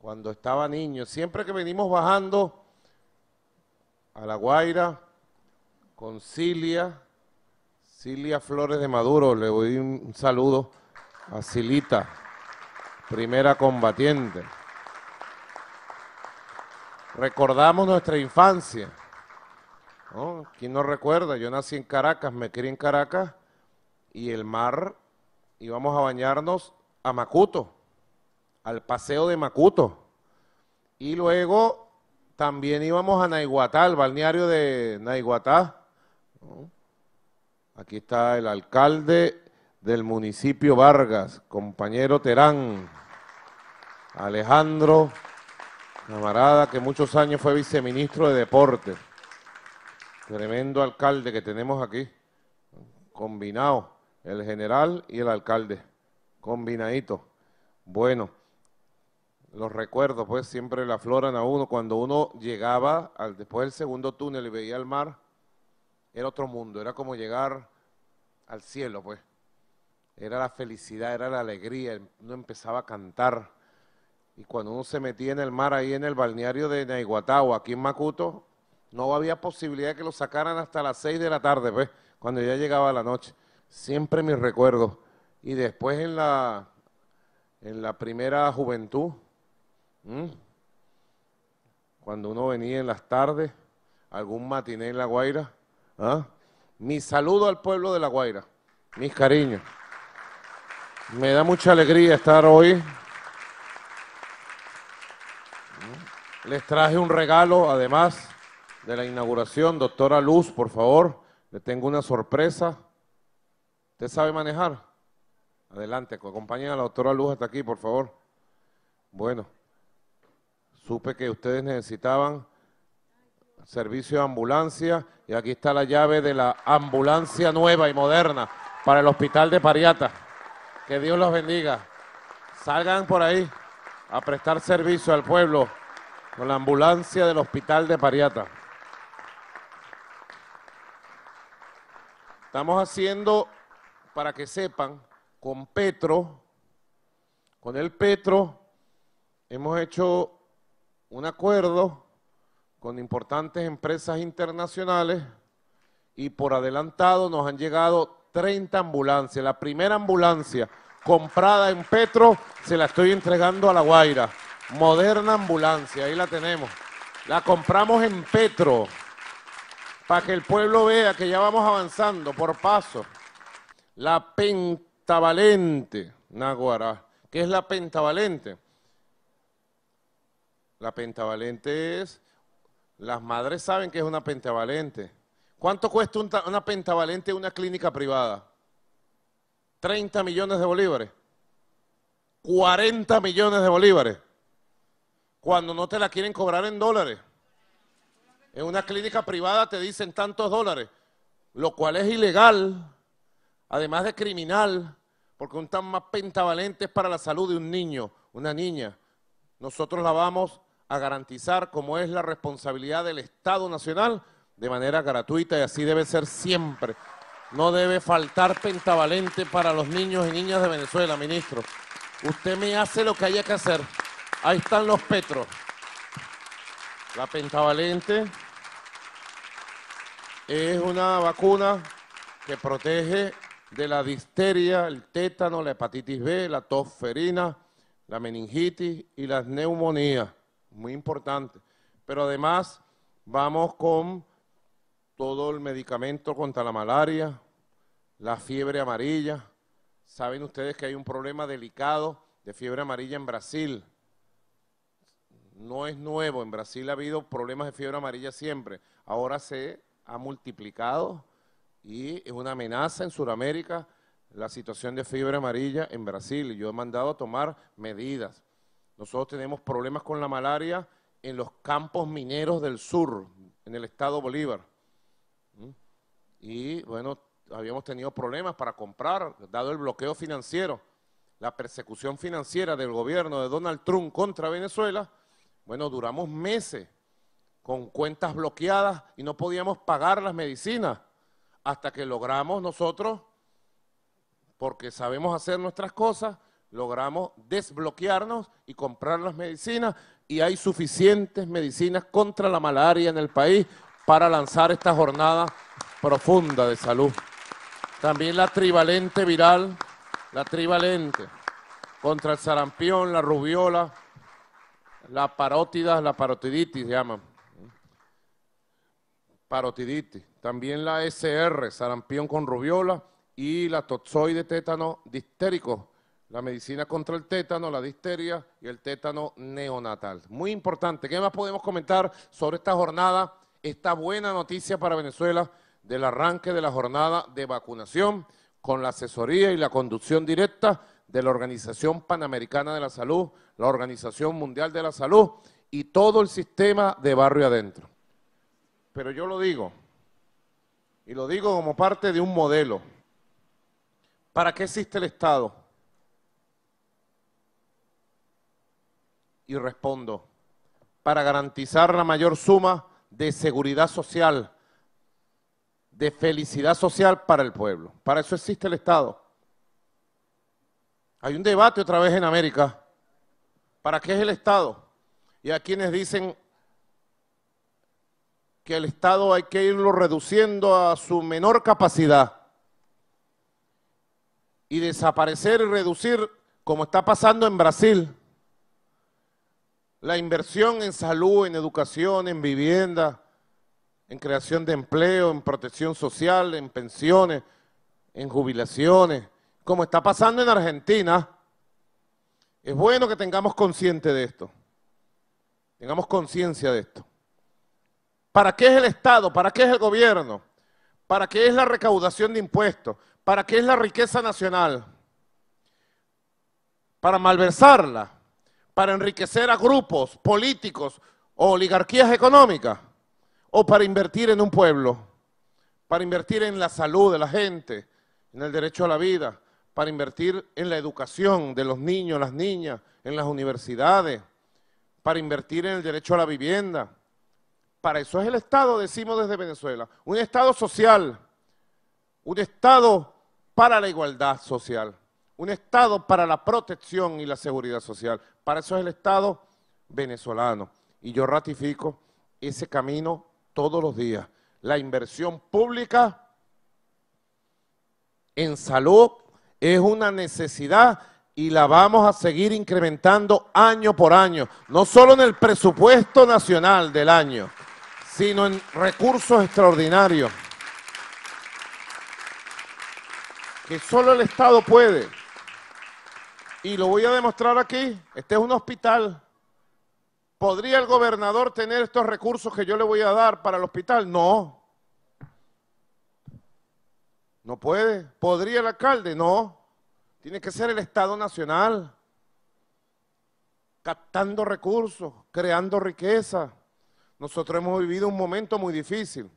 cuando estaba niño. Siempre que venimos bajando a La Guaira con Cilia, Cilia Flores de Maduro, le doy un saludo a Cilita, primera combatiente. Recordamos nuestra infancia. ¿no? ¿Quién no recuerda? Yo nací en Caracas, me crié en Caracas y el mar íbamos a bañarnos a Macuto al paseo de Macuto. Y luego también íbamos a Naiguatá, al balneario de Naiguatá. Aquí está el alcalde del municipio Vargas, compañero Terán, Alejandro, camarada que muchos años fue viceministro de Deportes. Tremendo alcalde que tenemos aquí, combinado, el general y el alcalde, combinadito. Bueno los recuerdos pues siempre le afloran a uno. Cuando uno llegaba al, después del segundo túnel y veía el mar, era otro mundo, era como llegar al cielo pues. Era la felicidad, era la alegría, uno empezaba a cantar. Y cuando uno se metía en el mar ahí en el balneario de Naiguatao, aquí en Macuto, no había posibilidad de que lo sacaran hasta las seis de la tarde, pues, cuando ya llegaba la noche. Siempre mis recuerdos. Y después en la, en la primera juventud, Mm. Cuando uno venía en las tardes, algún matiné en La Guaira. ¿ah? Mi saludo al pueblo de La Guaira, mis cariños. Me da mucha alegría estar hoy. Mm. Les traje un regalo, además de la inauguración. Doctora Luz, por favor, le tengo una sorpresa. ¿Usted sabe manejar? Adelante, acompañen a la doctora Luz hasta aquí, por favor. Bueno. Supe que ustedes necesitaban servicio de ambulancia y aquí está la llave de la ambulancia nueva y moderna para el hospital de Pariata. Que Dios los bendiga. Salgan por ahí a prestar servicio al pueblo con la ambulancia del hospital de Pariata. Estamos haciendo, para que sepan, con Petro, con el Petro, hemos hecho un acuerdo con importantes empresas internacionales y por adelantado nos han llegado 30 ambulancias. La primera ambulancia comprada en Petro se la estoy entregando a La Guaira. Moderna ambulancia, ahí la tenemos. La compramos en Petro para que el pueblo vea que ya vamos avanzando por paso. La pentavalente, Naguará. ¿Qué es la pentavalente? La pentavalente es, las madres saben que es una pentavalente. ¿Cuánto cuesta una pentavalente en una clínica privada? 30 millones de bolívares. 40 millones de bolívares. Cuando no te la quieren cobrar en dólares. En una clínica privada te dicen tantos dólares, lo cual es ilegal, además de criminal, porque un tan más pentavalente es para la salud de un niño, una niña. Nosotros la vamos a garantizar como es la responsabilidad del Estado Nacional de manera gratuita y así debe ser siempre. No debe faltar pentavalente para los niños y niñas de Venezuela, ministro. Usted me hace lo que haya que hacer. Ahí están los petros. La pentavalente es una vacuna que protege de la disteria, el tétano, la hepatitis B, la tosferina, la meningitis y las neumonías muy importante. Pero además vamos con todo el medicamento contra la malaria, la fiebre amarilla. Saben ustedes que hay un problema delicado de fiebre amarilla en Brasil. No es nuevo, en Brasil ha habido problemas de fiebre amarilla siempre. Ahora se ha multiplicado y es una amenaza en Sudamérica la situación de fiebre amarilla en Brasil. Y Yo he mandado a tomar medidas. Nosotros tenemos problemas con la malaria en los campos mineros del sur, en el estado Bolívar. ¿Mm? Y bueno, habíamos tenido problemas para comprar, dado el bloqueo financiero, la persecución financiera del gobierno de Donald Trump contra Venezuela. Bueno, duramos meses con cuentas bloqueadas y no podíamos pagar las medicinas hasta que logramos nosotros, porque sabemos hacer nuestras cosas, logramos desbloquearnos y comprar las medicinas y hay suficientes medicinas contra la malaria en el país para lanzar esta jornada profunda de salud. También la trivalente viral, la trivalente contra el sarampión, la rubiola, la parótida, la parotiditis se llama, Parotiditis. También la SR, sarampión con rubiola y la toxoide tétano distérico, la medicina contra el tétano, la disteria y el tétano neonatal. Muy importante. ¿Qué más podemos comentar sobre esta jornada? Esta buena noticia para Venezuela del arranque de la jornada de vacunación con la asesoría y la conducción directa de la Organización Panamericana de la Salud, la Organización Mundial de la Salud y todo el sistema de barrio adentro. Pero yo lo digo, y lo digo como parte de un modelo. ¿Para qué existe el Estado? y respondo, para garantizar la mayor suma de seguridad social, de felicidad social para el pueblo. Para eso existe el Estado. Hay un debate otra vez en América. ¿Para qué es el Estado? Y a quienes dicen que el Estado hay que irlo reduciendo a su menor capacidad y desaparecer y reducir, como está pasando en Brasil, la inversión en salud, en educación, en vivienda, en creación de empleo, en protección social, en pensiones, en jubilaciones, como está pasando en Argentina, es bueno que tengamos consciente de esto. Tengamos conciencia de esto. ¿Para qué es el Estado? ¿Para qué es el gobierno? ¿Para qué es la recaudación de impuestos? ¿Para qué es la riqueza nacional? Para malversarla para enriquecer a grupos políticos o oligarquías económicas o para invertir en un pueblo, para invertir en la salud de la gente, en el derecho a la vida, para invertir en la educación de los niños, las niñas, en las universidades, para invertir en el derecho a la vivienda. Para eso es el Estado, decimos desde Venezuela, un Estado social, un Estado para la igualdad social un Estado para la protección y la seguridad social. Para eso es el Estado venezolano. Y yo ratifico ese camino todos los días. La inversión pública en salud es una necesidad y la vamos a seguir incrementando año por año. No solo en el presupuesto nacional del año, sino en recursos extraordinarios. Que solo el Estado puede. Y lo voy a demostrar aquí. Este es un hospital. ¿Podría el gobernador tener estos recursos que yo le voy a dar para el hospital? No. No puede. ¿Podría el alcalde? No. Tiene que ser el Estado Nacional. Captando recursos, creando riqueza. Nosotros hemos vivido un momento muy difícil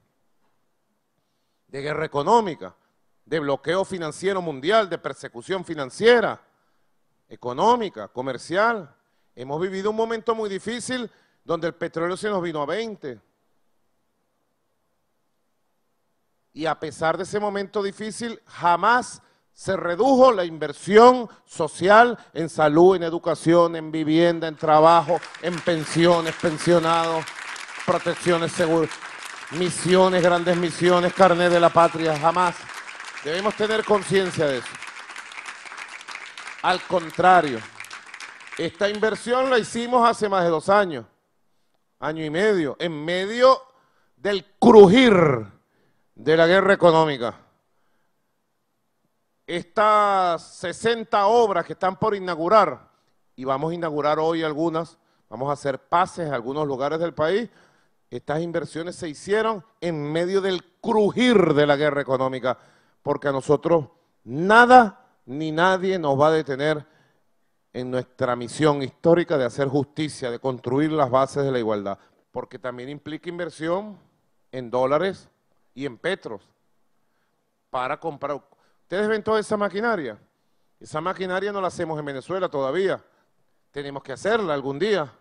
de guerra económica, de bloqueo financiero mundial, de persecución financiera económica, comercial. Hemos vivido un momento muy difícil donde el petróleo se nos vino a 20. Y a pesar de ese momento difícil, jamás se redujo la inversión social en salud, en educación, en vivienda, en trabajo, en pensiones, pensionados, protecciones seguras, misiones, grandes misiones, carnet de la patria, jamás. Debemos tener conciencia de eso. Al contrario, esta inversión la hicimos hace más de dos años, año y medio, en medio del crujir de la guerra económica. Estas 60 obras que están por inaugurar, y vamos a inaugurar hoy algunas, vamos a hacer pases en algunos lugares del país, estas inversiones se hicieron en medio del crujir de la guerra económica, porque a nosotros nada ni nadie nos va a detener en nuestra misión histórica de hacer justicia, de construir las bases de la igualdad, porque también implica inversión en dólares y en petros para comprar. ¿Ustedes ven toda esa maquinaria? Esa maquinaria no la hacemos en Venezuela todavía. Tenemos que hacerla algún día.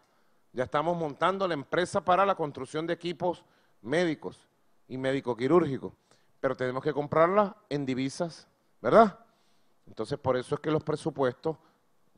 Ya estamos montando la empresa para la construcción de equipos médicos y médico quirúrgico, pero tenemos que comprarla en divisas, ¿verdad? Entonces, por eso es que los presupuestos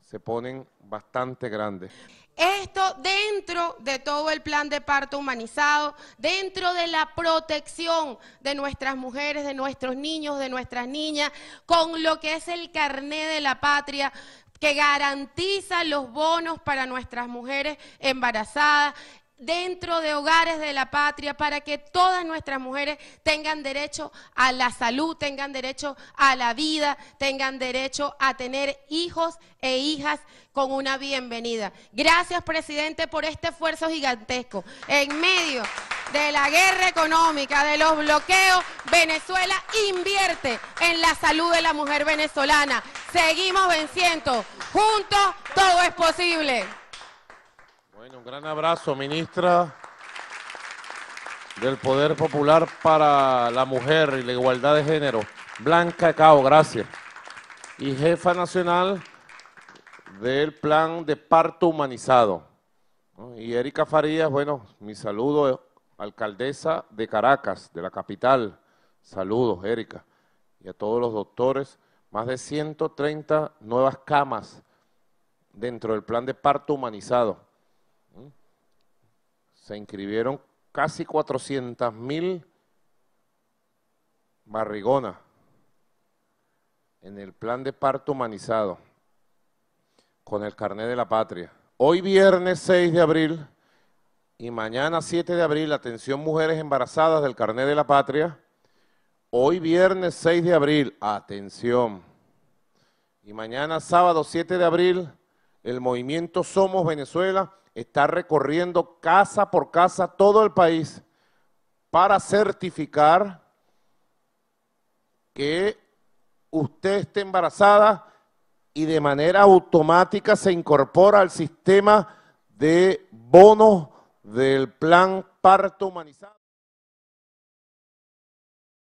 se ponen bastante grandes. Esto dentro de todo el plan de parto humanizado, dentro de la protección de nuestras mujeres, de nuestros niños, de nuestras niñas, con lo que es el carné de la patria, que garantiza los bonos para nuestras mujeres embarazadas, dentro de hogares de la patria para que todas nuestras mujeres tengan derecho a la salud, tengan derecho a la vida, tengan derecho a tener hijos e hijas con una bienvenida. Gracias, presidente, por este esfuerzo gigantesco. En medio de la guerra económica, de los bloqueos, Venezuela invierte en la salud de la mujer venezolana. Seguimos venciendo. Juntos todo es posible un gran abrazo, ministra del Poder Popular para la Mujer y la Igualdad de Género, Blanca Cao, gracias. Y jefa nacional del Plan de Parto Humanizado. Y Erika Farías, bueno, mi saludo, eh, alcaldesa de Caracas, de la capital. Saludos, Erika. Y a todos los doctores, más de 130 nuevas camas dentro del plan de parto humanizado se inscribieron casi 400 mil barrigonas en el plan de parto humanizado con el carnet de la patria. Hoy viernes 6 de abril y mañana 7 de abril, atención mujeres embarazadas del carnet de la patria. Hoy viernes 6 de abril, atención. Y mañana sábado 7 de abril, el movimiento Somos Venezuela está recorriendo casa por casa todo el país para certificar que usted esté embarazada y de manera automática se incorpora al sistema de bonos del plan parto humanizado.